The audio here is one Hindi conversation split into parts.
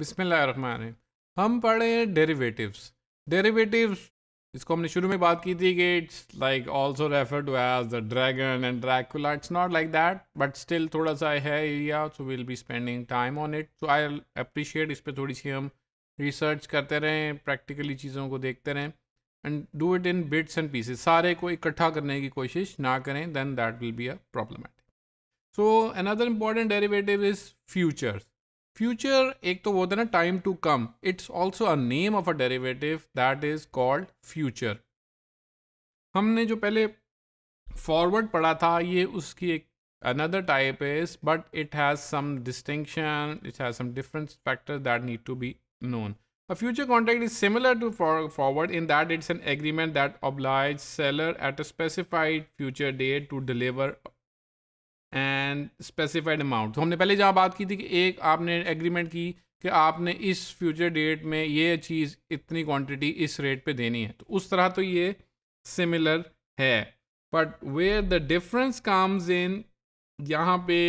बिस्मिल्लाहिर्रहमानिर्रहीम हम पढ़े डेरिवेटिव्स डेरिवेटिव्स इसको हमने शुरू में बात की थी कि it's like also refer to as the dragon and Dracula it's not like that but still थोड़ा सा है area so will be spending time on it so I appreciate इस पर थोड़ी सी हम रिसर्च करते रहें प्रैक्टिकली चीज़ों को देखते रहें and do it in bits and pieces सारे को इकट्ठा करने की कोशिश ना करें then that will be a problematic so another important derivative is futures Future, एक तो वो ना time to come. It's also a name of a derivative that is called future. हमने जो पहले forward पढ़ा था ये उसकी एक another type is but it has some distinction it has some different factors that need to be known a future contract is similar to for forward in that it's an agreement that obliges seller at a specified future date to deliver and specified amount तो हमने पहले जहाँ बात की थी कि एक आपने एग्रीमेंट की कि आपने इस फ्यूचर डेट में ये चीज़ इतनी क्वांटिटी इस रेट पे देनी है तो उस तरह तो ये सिमिलर है but where the difference comes in यहाँ पे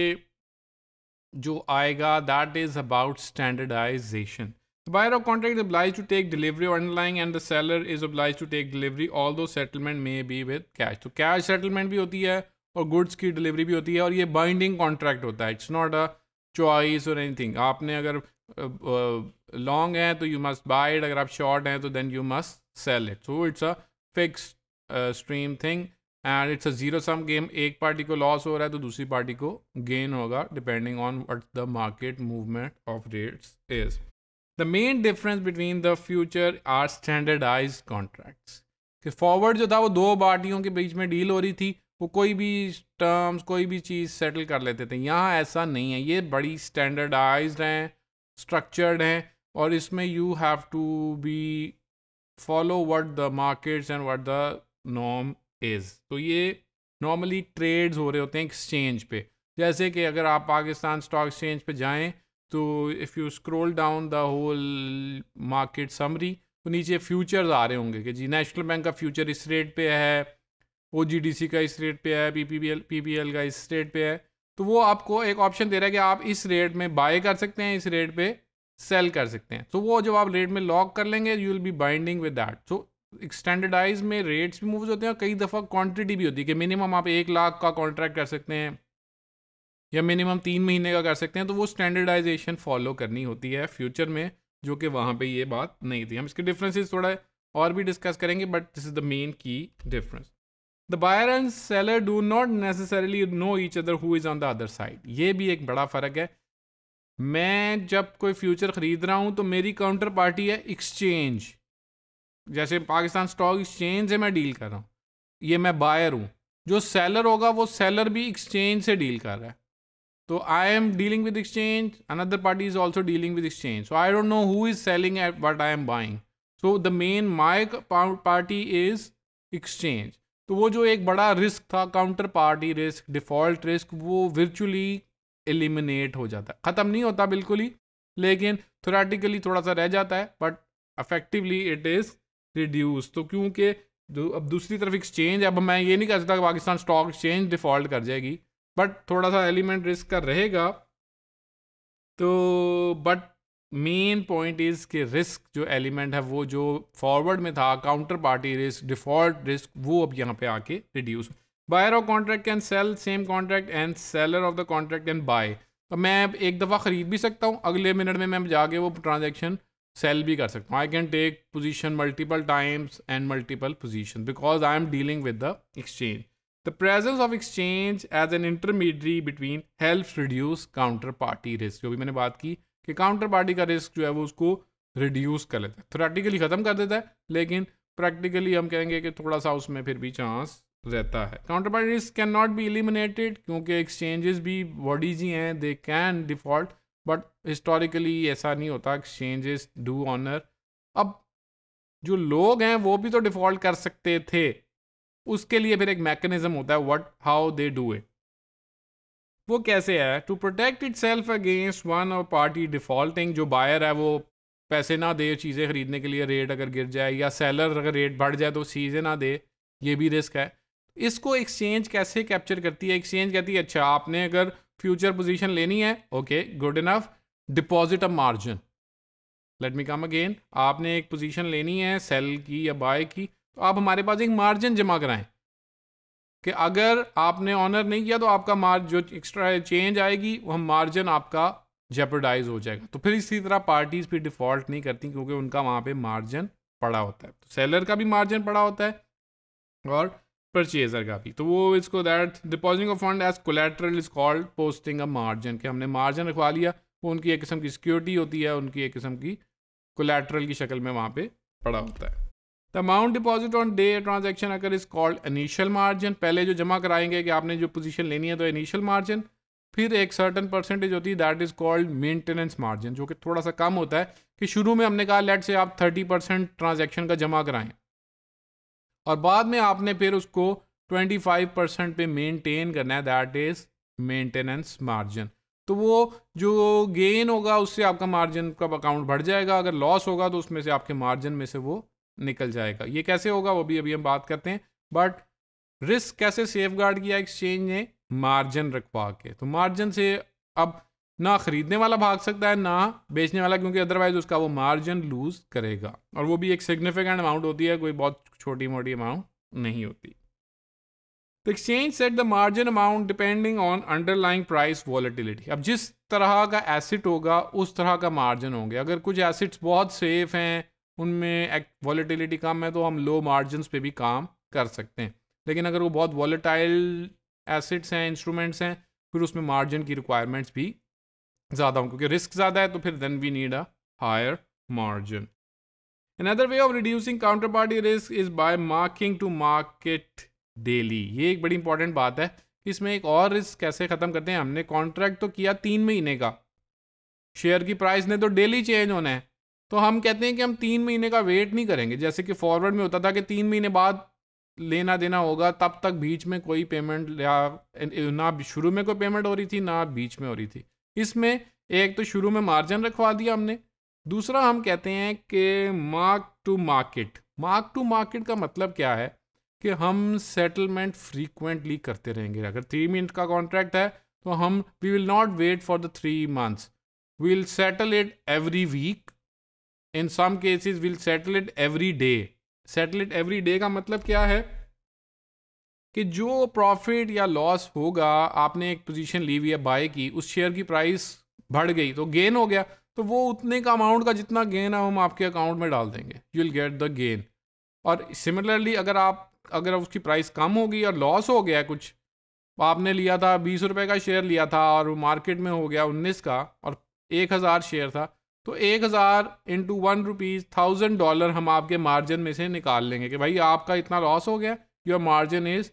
जो आएगा that is about standardization buyer of contract applies to take delivery online and the seller is applies to take delivery although settlement may be with cash तो कैश सेटलमेंट भी होती है और गुड्स की डिलीवरी भी होती है और ये बाइंडिंग कॉन्ट्रैक्ट होता है इट्स नॉट अ चॉइस और एनीथिंग आपने अगर लॉन्ग है तो यू मस्ट बाय इट अगर आप शॉर्ट हैं तो then you must sell it so it's a fix stream thing and it's a zero sum game एक पार्टी को लॉस हो रहा है तो दूसरी पार्टी को गेन होगा depending on what the market movement of rates is the main difference between the future are standardize contracts कि फॉरवर्ड जो था वो दो पार्टियों के बीच में डील हो रही थी वो कोई भी टर्म्स कोई भी चीज़ सेटल कर लेते थे यहाँ ऐसा नहीं है ये बड़ी स्टैंडर्डाइज हैं स्ट्रक्चर्ड हैं और इसमें you have to be follow what the markets and what the नॉम इज़ तो ये नॉर्मली ट्रेड्स हो रहे होते हैं एक्सचेंज पे जैसे कि अगर आप पाकिस्तान स्टॉक एक्सचेंज पे जाएं तो if you scroll down the whole market summary तो नीचे फ्यूचर्स आ रहे होंगे कि जी नेशनल बैंक का फ्यूचर इस रेट पे है ओ का इस रेट पे है पी पी का इस रेट पे है तो वो आपको एक ऑप्शन दे रहा है कि आप इस रेट में बाय कर सकते हैं इस रेट पे सेल कर सकते हैं तो so, वो जब आप रेट में लॉक कर लेंगे you will be binding with that so standardize में रेट्स भी मूव होते हैं और कई दफ़ा क्वांटिटी भी होती है कि मिनिमम आप एक लाख का कॉन्ट्रैक्ट कर सकते हैं या मिनिमम तीन महीने का कर सकते हैं तो वो स्टैंडर्डाइजेशन फॉलो करनी होती है फ्यूचर में जो कि वहाँ पर ये बात नहीं थी हम इसके डिफ्रेंसेज थोड़ा और भी डिस्कस करेंगे but this is the main key difference the buyer and seller do not necessarily know each other who is on the other side ये भी एक बड़ा फ़र्क है मैं जब कोई फ्यूचर ख़रीद रहा हूँ तो मेरी काउंटर पार्टी है एक्सचेंज जैसे पाकिस्तान स्टॉक एक्सचेंज से मैं डील कर रहा हूँ ये मैं बायर हूँ जो सेलर होगा वो सेलर भी एक्सचेंज से डील कर रहा है तो I am dealing with exchange another party is also dealing with exchange so I don't know who is selling at what I am buying so the main my party is exchange तो वो जो एक बड़ा रिस्क था counter party risk default risk वो वर्चुअली एलिमिनेट हो जाता है ख़त्म नहीं होता बिल्कुल ही लेकिन थोराटिकली थोड़ा सा रह जाता है but affectively it is reduce तो क्योंकि जो अब दूसरी तरफ एक्सचेंज अब मैं ये नहीं कह सकता कि पाकिस्तान स्टॉक एक्सचेंज डिफ़ॉल्ट कर जाएगी बट थोड़ा सा एलिमेंट रिस्क का रहेगा तो बट मेन पॉइंट इज़ कि रिस्क जो एलिमेंट है वो जो फॉरवर्ड में था counter party risk default risk वो अब यहाँ पे आके reduce buyer of contract can sell same contract and seller of the contract can buy तो मैं एक दफ़ा ख़रीद भी सकता हूँ अगले मिनट में मैं जाके वो ट्रांजेक्शन सेल भी कर सकता हूँ I can take position multiple times and multiple position because I am dealing with the exchange the presence of exchange as an intermediary between help reduce counter party risk जो भी मैंने बात की कि काउंटर पार्टी का रिस्क जो है वो उसको रिड्यूस कर लेता है थोरेटिकली ख़त्म कर देता है लेकिन प्रैक्टिकली हम कहेंगे कि थोड़ा सा उसमें फिर भी चांस रहता है counter party risk can not be eliminated क्योंकि एक्सचेंजेस भी बॉडीज ही हैं they can default but historically ऐसा नहीं होता एक्सचेंजेस डू ऑनर अब जो लोग हैं वो भी तो डिफॉल्ट कर सकते थे उसके लिए फिर एक मैकेनिज्म होता है what how they do it वो कैसे है to protect itself against one और पार्टी डिफॉल्टिंग जो बायर है वो पैसे ना दे चीज़ें खरीदने के लिए रेट अगर गिर जाए या सेलर अगर रेट बढ़ जाए तो चीज़ें ना दे ये भी रिस्क है इसको एक्सचेंज कैसे कैप्चर करती है एक्सचेंज कहती है अच्छा आपने अगर फ्यूचर पोजीशन लेनी है okay good enough deposit a margin let me come again आपने एक पोजीशन लेनी है सेल की या बाय की तो आप हमारे पास एक मार्जिन जमा कराएं कि अगर आपने ऑनर नहीं किया तो आपका मार्ज जो एक्स्ट्रा चेंज आएगी वह मार्जिन आपका जेपरडाइज हो जाएगा तो फिर इसी तरह पार्टीज फिर डिफॉल्ट नहीं करती क्योंकि उनका वहाँ पे मार्जिन पड़ा होता है तो सेलर का भी मार्जिन पड़ा होता है और परचेजर का भी तो वो इसको that depositing of fund as collateral is called posting a margin के हमने मार्जिन रखवा लिया वो उनकी एक किस्म की सिक्योरिटी होती है उनकी एक किस्म की कोलेट्रल की शक्ल में वहाँ पे पड़ा होता है the amount deposit on day transaction अगर इज कॉल्ड इनिशियल मार्जिन पहले जो जमा कराएंगे कि आपने जो पोजीशन लेनी है तो इनिशियल मार्जिन फिर एक सर्टन परसेंटेज होती है that is called maintenance margin जो कि थोड़ा सा कम होता है कि शुरू में हमने कहा लेट से आप थर्टी परसेंट ट्रांजेक्शन का जमा कराएं और बाद में आपने फिर उसको ट्वेंटी फाइव परसेंट पे मेंटेन करना है दैट इज़ मेंटेनेंस मार्जिन तो वो जो गेन होगा उससे आपका मार्जिन का अकाउंट बढ़ जाएगा अगर लॉस होगा तो उसमें से आपके मार्जिन में से वो निकल जाएगा ये कैसे होगा वो भी अभी हम बात करते हैं बट रिस्क कैसे सेफ गार्ड किया एक्सचेंज ने मार्जिन रखवा के तो मार्जिन से अब ना खरीदने वाला भाग सकता है ना बेचने वाला क्योंकि अदरवाइज उसका वो मार्जिन लूज करेगा और वो भी एक सिग्निफिकेंट अमाउंट होती है कोई बहुत छोटी मोटी अमाउंट नहीं होती तो exchange set the margin amount depending on underlying price volatility अब जिस तरह का एसिड होगा उस तरह का मार्जिन होंगे अगर कुछ एसिड्स बहुत सेफ हैं उनमें वॉलीटिलिटी कम है तो हम लो मार्जिन पे भी काम कर सकते हैं लेकिन अगर वो बहुत वॉलेटाइल एसिड्स हैं इंस्ट्रूमेंट्स हैं फिर उसमें मार्जिन की रिक्वायरमेंट्स भी ज़्यादा हों क्योंकि रिस्क ज़्यादा है तो फिर then we need a higher margin other way of reducing counter party risk is by marking to market daily ये एक बड़ी इंपॉर्टेंट बात है इसमें एक और रिस्क कैसे ख़त्म करते हैं हमने कॉन्ट्रैक्ट तो किया तीन महीने का शेयर की प्राइस ने तो डेली चेंज होना है तो हम कहते हैं कि हम तीन महीने का वेट नहीं करेंगे जैसे कि फॉरवर्ड में होता था कि तीन महीने बाद लेना देना होगा तब तक बीच में कोई पेमेंट या ना शुरू में कोई पेमेंट हो रही थी ना बीच में हो रही थी इसमें एक तो शुरू में मार्जिन रखवा दिया हमने दूसरा हम कहते हैं कि mark to market mark to market का मतलब क्या है कि हम सेटलमेंट फ्रीक्वेंटली करते रहेंगे अगर थ्री मिनट का कॉन्ट्रैक्ट है तो हम we will not wait for the three months we will settle it every week in some cases will settle it every day settle it every day का मतलब क्या है कि जो प्रॉफिट या लॉस होगा आपने एक पोजीशन ली हुई है बाय की उस शेयर की प्राइस बढ़ गई तो गेन हो गया तो वो उतने का अमाउंट का जितना गेन है हम आपके अकाउंट में डाल देंगे you will get the gain और सिमिलरली अगर आप अगर उसकी प्राइस कम होगी और लॉस हो गया कुछ तो आपने लिया था बीस रुपए का शेयर लिया था और मार्केट में हो गया उन्नीस का और एक हज़ार शेयर था तो एक हज़ार into one rupees thousand dollar हम आपके मार्जिन में से निकाल लेंगे कि भाई आपका इतना लॉस हो गया your margin is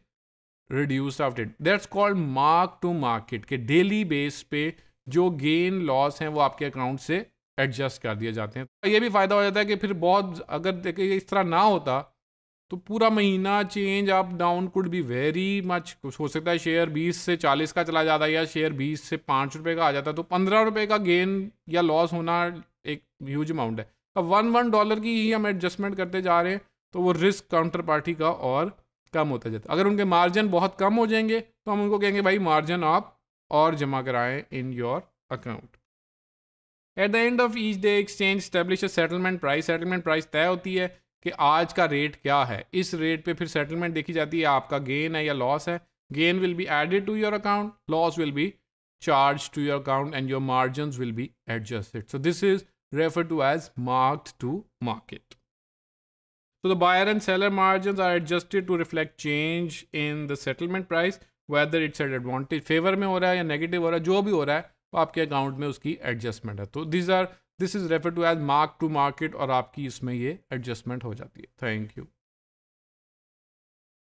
reduce after that's called mark to market के डेली बेस पे जो गेन लॉस हैं वो आपके अकाउंट से एडजस्ट कर दिए जाते हैं तो ये भी फ़ायदा हो जाता है कि फिर बहुत अगर देखिए इस तरह ना होता तो पूरा महीना चेंज अप डाउन कुड भी वेरी मच हो सकता है शेयर 20 से 40 का चला जाता है या शेयर 20 से पाँच रुपये का आ जाता है तो पंद्रह रुपये का गेन या लॉस होना एक ह्यूज अमाउंट है अब वन वन डॉलर की ही हम एडजस्टमेंट करते जा रहे हैं तो वो रिस्क काउंटर पार्टी का और कम होता जाता अगर उनके मार्जिन बहुत कम हो जाएंगे तो हम उनको कहेंगे भाई मार्जिन आप और जमा कराएं in your account at the end of each day exchange establish settlement price settlement price तय होती है कि आज का रेट क्या है इस रेट पे फिर सेटलमेंट देखी जाती है आपका गेन है या लॉस है gain will be added to your account loss will be charge to your account and your margin will be adjusted so this is refer to as mark to market so the buyer and seller margin are adjusted to reflect change in the settlement price whether it's at advantage favour में हो रहा है या नेगेटिव हो रहा है जो भी हो रहा है आपके अकाउंट में उसकी एडजस्टमेंट है तो these are this is refer to as mark to market और आपकी इसमें ये एडजस्टमेंट हो जाती है थैंक यू